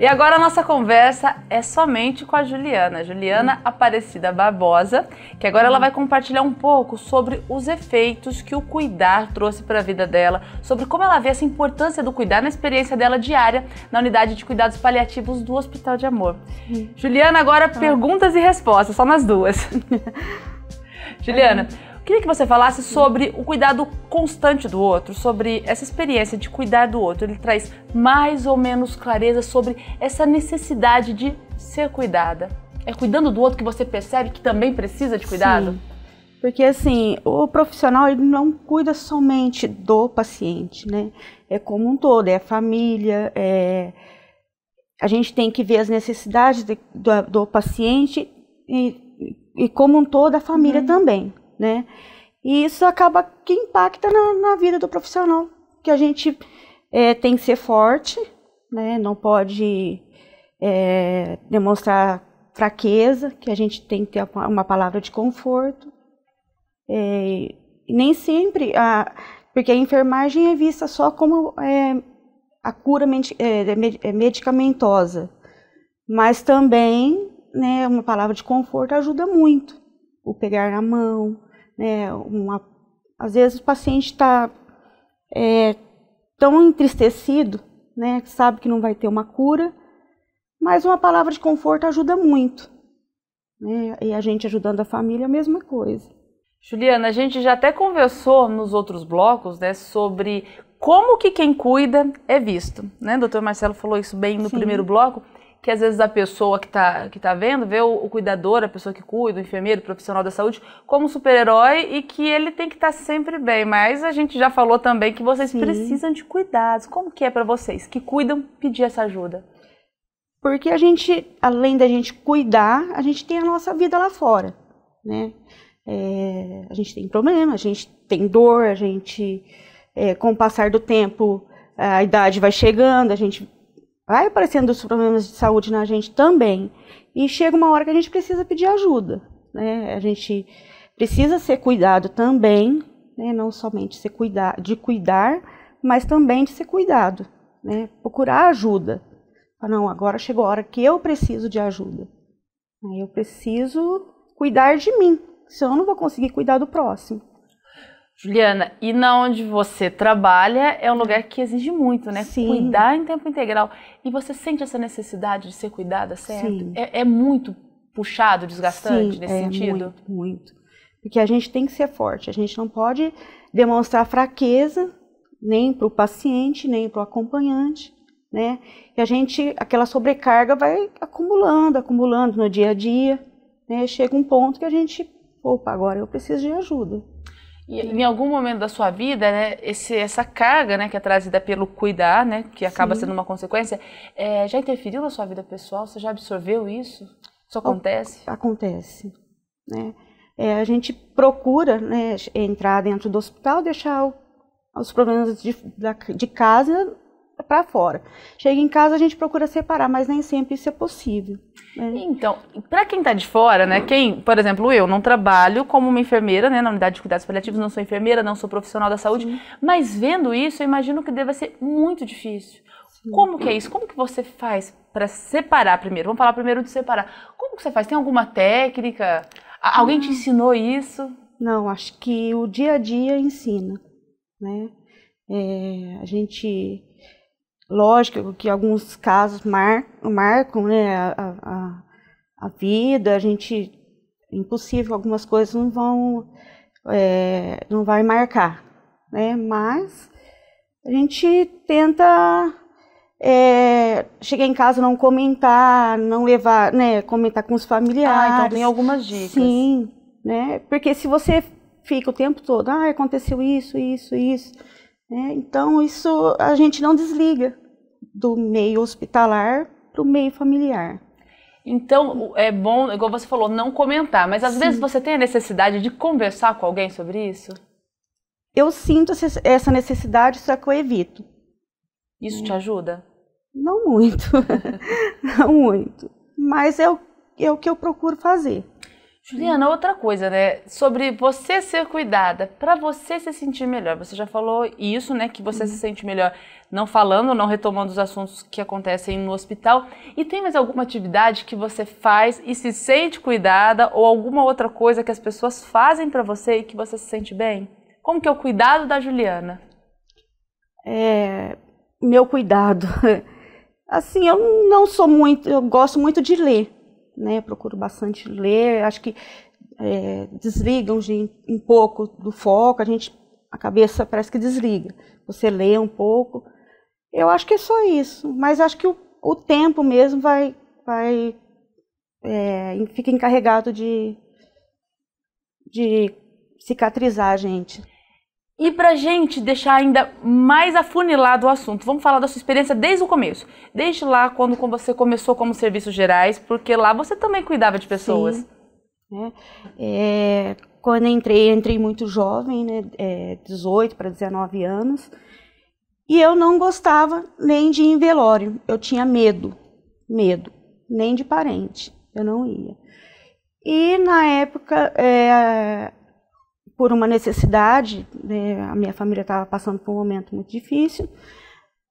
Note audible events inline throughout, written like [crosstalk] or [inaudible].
E agora a nossa conversa é somente com a Juliana, Juliana Aparecida Barbosa, que agora ela vai compartilhar um pouco sobre os efeitos que o cuidar trouxe para a vida dela, sobre como ela vê essa importância do cuidar na experiência dela diária na unidade de cuidados paliativos do Hospital de Amor. Juliana, agora ah. perguntas e respostas, só nas duas. [laughs] Juliana, é. Queria que você falasse sobre o cuidado constante do outro, sobre essa experiência de cuidar do outro. Ele traz mais ou menos clareza sobre essa necessidade de ser cuidada. É cuidando do outro que você percebe que também precisa de cuidado? Sim. Porque assim, o profissional ele não cuida somente do paciente, né? É como um todo, é a família, é... a gente tem que ver as necessidades de, do, do, paciente e, e como um todo a família uhum. também né? E isso acaba que impacta na, na vida do profissional, que a gente é, tem que ser forte, né? Não pode é, demonstrar fraqueza, que a gente tem que ter uma palavra de conforto. É, nem sempre, a, porque a enfermagem é vista só como é, a cura é, é, é medicamentosa, mas também né, uma palavra de conforto ajuda muito. O pegar na mão, né? Uma, às vezes o paciente está é, tão entristecido, né, que sabe que não vai ter uma cura, mas uma palavra de conforto ajuda muito. Né? E a gente ajudando a família é a mesma coisa. Juliana, a gente já até conversou nos outros blocos né, sobre como que quem cuida é visto. Né? O doutor Marcelo falou isso bem no Sim. primeiro bloco que às vezes a pessoa que está que tá vendo vê o, o, cuidador, a pessoa que cuida, o enfermeiro, o profissional da saúde, como super-herói e que ele tem que estar tá sempre bem. Mas a gente já falou também que vocês Sim. precisam de cuidados. Como que é para vocês que cuidam pedir essa ajuda? Porque a gente, além da gente cuidar, a gente tem a nossa vida lá fora, né? É, a gente tem problema, a gente tem dor, a gente, é, com o passar do tempo, a idade vai chegando, a gente Vai aparecendo os problemas de saúde na gente também. E chega uma hora que a gente precisa pedir ajuda. Né? A gente precisa ser cuidado também, né? não somente ser cuidar de cuidar, mas também de ser cuidado. Né? Procurar ajuda. não, agora chegou a hora que eu preciso de ajuda. Eu preciso cuidar de mim, senão eu não vou conseguir cuidar do próximo. Juliana, e na onde você trabalha é um lugar que exige muito, né? Sim. Cuidar em tempo integral. E você sente essa necessidade de ser cuidada, certo? Sim. É, é muito puxado, desgastante Sim, nesse é sentido? Muito, muito. Porque a gente tem que ser forte, a gente não pode demonstrar fraqueza nem para o paciente, nem para o acompanhante, né? E a gente, aquela sobrecarga vai acumulando, acumulando no dia a dia, né? Chega um ponto que a gente, opa, agora eu preciso de ajuda. E em algum momento da sua vida, né, esse, essa carga né, que é trazida pelo cuidar, né, que acaba Sim. sendo uma consequência, é, já interferiu na sua vida pessoal? Você já absorveu isso? Isso acontece? Acontece. Né? É, a gente procura né, entrar dentro do hospital, deixar o, os problemas de, da, de casa para fora. Chega em casa, a gente procura separar, mas nem sempre isso é possível. Né? Então, para quem está de fora, né? Quem, por exemplo, eu não trabalho como uma enfermeira, né, na unidade de cuidados paliativos, não sou enfermeira, não sou profissional da saúde, Sim. mas vendo isso, eu imagino que deva ser muito difícil. Sim. Como que é isso? Como que você faz para separar primeiro? Vamos falar primeiro de separar. Como que você faz? Tem alguma técnica? Alguém te ah. ensinou isso? Não, acho que o dia a dia ensina, né? É, a gente Lógico que alguns casos mar, marcam né, a, a, a vida, a gente. Impossível, algumas coisas não vão. É, não vai marcar, né? Mas a gente tenta é, chegar em casa não comentar, não levar, né, comentar com os familiares. Ah, então tem algumas dicas. Sim, né? Porque se você fica o tempo todo, ah, aconteceu isso, isso, isso, né? Então, isso a gente não desliga do meio hospitalar para o meio familiar. Então, é bom, igual você falou, não comentar, mas às Sim. vezes você tem a necessidade de conversar com alguém sobre isso? Eu sinto essa necessidade, só que eu evito. Isso te ajuda? Não muito. [laughs] não muito. Mas é o, é o que eu procuro fazer. Juliana, outra coisa, né? Sobre você ser cuidada, para você se sentir melhor. Você já falou isso, né? Que você uhum. se sente melhor não falando, não retomando os assuntos que acontecem no hospital. E tem mais alguma atividade que você faz e se sente cuidada ou alguma outra coisa que as pessoas fazem para você e que você se sente bem? Como que é o cuidado da Juliana? É, meu cuidado. [laughs] Assim, eu não sou muito, eu gosto muito de ler né? Procuro bastante ler, acho que é, desligam de, um pouco do foco, a gente a cabeça parece que desliga. Você lê um pouco. Eu acho que é só isso, mas acho que o, o tempo mesmo vai, vai é, fica encarregado de, de cicatrizar a gente. E pra gente deixar ainda mais afunilado o assunto, vamos falar da sua experiência desde o começo. Desde lá, quando você começou como serviços gerais, porque lá você também cuidava de pessoas. Sim. Né? É, quando entrei, entrei muito jovem, né? É, 18 para 19 anos, e eu não gostava nem de ir em velório, eu tinha medo, medo, nem de parente, eu não ia. E na época, é, por uma necessidade, né, a minha família estava passando por um momento muito difícil,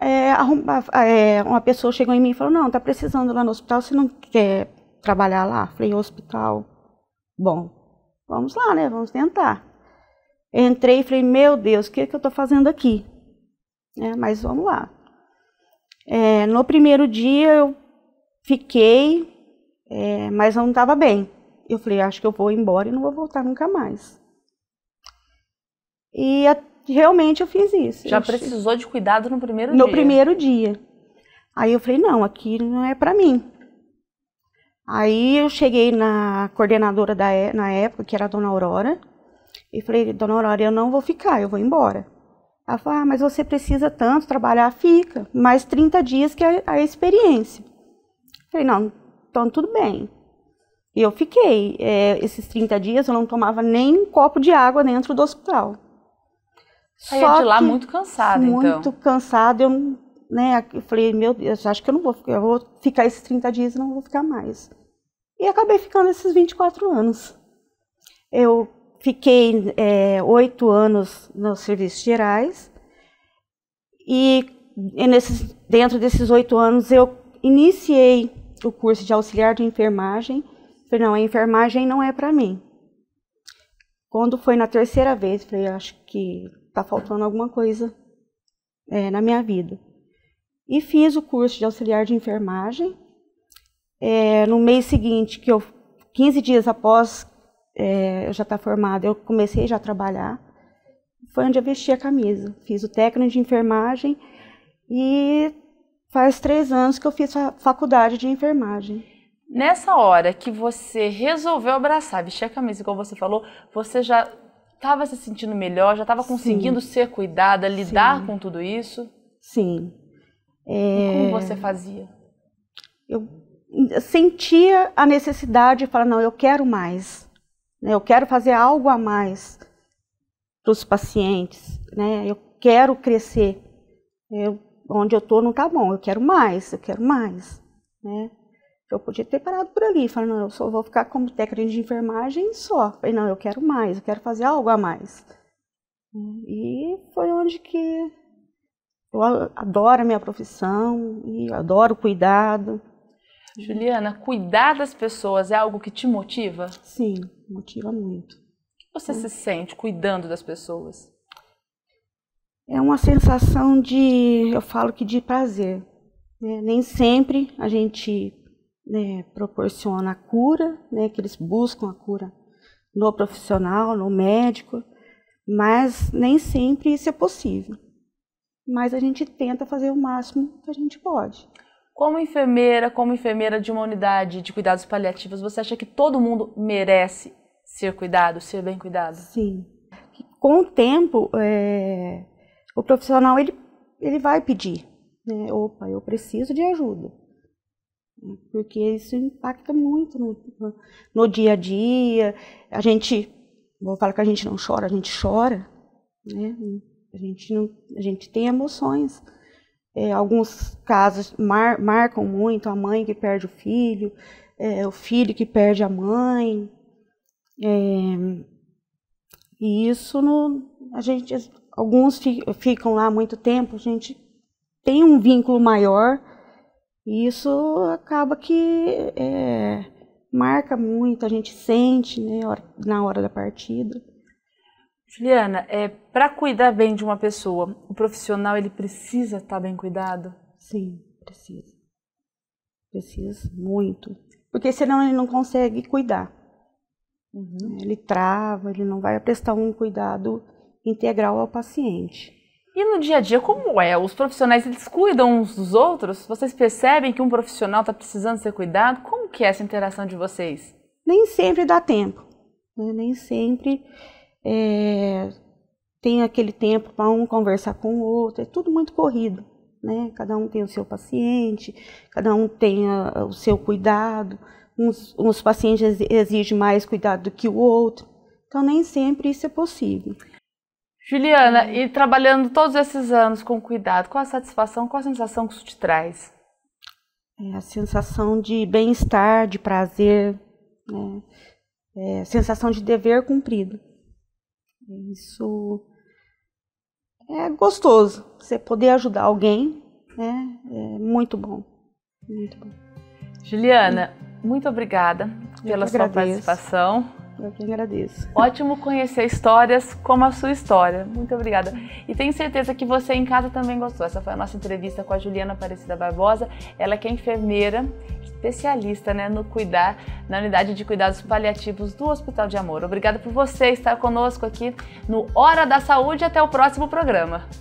é, é, uma pessoa chegou em mim e falou, não, está precisando lá no hospital, você não quer trabalhar lá? Falei, hospital, bom, vamos lá, né, vamos tentar. Entrei e falei, meu Deus, o que, é que eu estou fazendo aqui? É, mas vamos lá. É, no primeiro dia eu fiquei, é, mas eu não estava bem. Eu falei, acho que eu vou embora e não vou voltar nunca mais. E a, realmente eu fiz isso. Já eu precisou de cuidado no primeiro no dia? No primeiro dia. Aí eu falei, não, aqui não é para mim. Aí eu cheguei na coordenadora da, é, na época, que era a dona Aurora, e falei, dona Aurora, eu não vou ficar, eu vou embora. Ela falou, ah, mas você precisa tanto trabalhar, fica. Mais 30 dias que é a experiência. Eu falei, não, então tudo bem. E eu fiquei. É, esses 30 dias eu não tomava nem um copo de água dentro do hospital. Saia Só de lá muito cansada, muito então. Muito cansada, eu, né, eu falei, meu Deus, acho que eu não vou ficar, eu vou ficar esses 30 dias e não vou ficar mais. E acabei ficando esses 24 anos. Eu fiquei é, oito é, anos nos serviços gerais e, e nesses, dentro desses oito anos eu iniciei o curso de auxiliar de enfermagem. Falei, não, a enfermagem não é para mim. Quando foi na terceira vez, falei, acho que está faltando alguma coisa é, na minha vida. E fiz o curso de auxiliar de enfermagem. É, no mês seguinte, que eu, 15 dias após é, eu já estar tá formada, eu comecei já a trabalhar. Foi onde eu vesti a camisa. Fiz o técnico de enfermagem e faz três anos que eu fiz a faculdade de enfermagem. Nessa hora que você resolveu abraçar, vestir a camisa, igual você falou, você já estava se sentindo melhor, já estava conseguindo Sim. ser cuidada, lidar Sim. com tudo isso? Sim. É... como você fazia? Eu sentia a necessidade de falar, não, eu quero mais. Né, eu quero fazer algo a mais para os pacientes. Né? Eu quero crescer. Eu, onde eu estou não está bom, eu quero mais, eu quero mais. Né? Eu podia ter parado por ali, falando, não, eu só vou ficar como técnica de enfermagem só. Falei, não, eu quero mais, eu quero fazer algo a mais. E foi onde que eu adoro a minha profissão e adoro o cuidado. Juliana, cuidar das pessoas é algo que te motiva? Sim, motiva muito. o que Você é. se sente cuidando das pessoas? É uma sensação de, eu falo que de prazer. Né? Nem sempre a gente né, proporciona a cura, né, que eles buscam a cura no profissional, no médico, mas nem sempre isso é possível. Mas a gente tenta fazer o máximo que a gente pode. Como enfermeira, como enfermeira de uma unidade de cuidados paliativos, você acha que todo mundo merece ser cuidado, ser bem cuidado? Sim. Com o tempo, é, o profissional ele, ele vai pedir, né, opa, eu preciso de ajuda porque isso impacta muito no, no dia a dia. A gente, vou falar que a gente não chora, a gente chora, né? A gente, não, a gente tem emoções. É, alguns casos mar, marcam muito a mãe que perde o filho, é, o filho que perde a mãe. É, e isso no, a gente, alguns fi, ficam lá muito tempo, a gente tem um vínculo maior e isso acaba que é, marca muito, a gente sente né, na hora da partida. Juliana, é, para cuidar bem de uma pessoa, o profissional ele precisa estar tá bem cuidado? Sim, precisa. Precisa muito. Porque senão ele não consegue cuidar. Uhum. Ele trava, ele não vai prestar um cuidado integral ao paciente. E no dia a dia, como é? Os profissionais eles cuidam uns dos outros? Vocês percebem que um profissional está precisando ser cuidado? Como que é essa interação de vocês? Nem sempre dá tempo, né? nem sempre é, tem aquele tempo para um conversar com o outro. É tudo muito corrido, né? Cada um tem o seu paciente, cada um tem a, o seu cuidado. Uns, uns pacientes exigem mais cuidado do que o outro. Então nem sempre isso é possível. Juliana, e trabalhando todos esses anos com cuidado, qual a satisfação, qual a sensação que isso te traz? É a sensação de bem-estar, de prazer, né? é a sensação de dever cumprido. Isso é gostoso. Você poder ajudar alguém né? é muito bom. Muito bom. Juliana, muito obrigada pela sua agradeço. participação. Eu que agradeço. Ótimo conhecer histórias como a sua história. Muito obrigada. E tenho certeza que você em casa também gostou. Essa foi a nossa entrevista com a Juliana Aparecida Barbosa. Ela que é enfermeira, especialista né, no cuidar, na unidade de cuidados paliativos do Hospital de Amor. Obrigada por você estar conosco aqui no Hora da Saúde. Até o próximo programa.